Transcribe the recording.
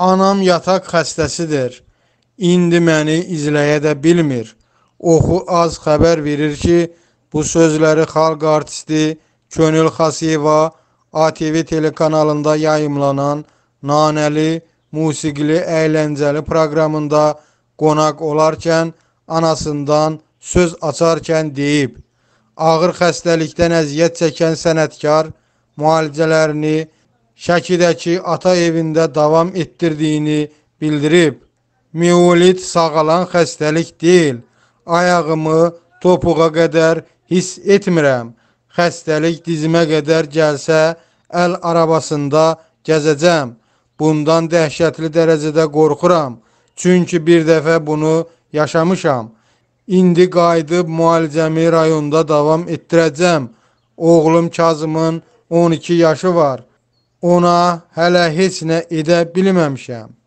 Anam yataq xəstəsidir. İndi məni izləyə də bilmir. Oxu az xəbər verir ki, bu sözləri xalq artisti Könül Xasiyeva ATV telekanalında yayımlanan Nanəli musiqili əyləncəli proqramında qonaq olarkən anasından söz açarkən deyib ağır xəstəlikdən əziyyət çəkən sənətkar müalicələrini Şəkidəki ata evində davam etdirdiyini bildirib. Miolit sağalan xəstəlik deyil. Ayağımı topuğa qədər hiss etmirəm. Xəstəlik dizimə qədər gəlsə, əl arabasında gəzəcəm. Bundan dəhşətli dərəcədə qorxuram. Çünki bir dəfə bunu yaşamışam. İndi qayıdıb müalicəmi rayonda davam etdirəcəm. Oğlum Kazımın 12 yaşı var ona hələ heç nə edə bilməmişəm.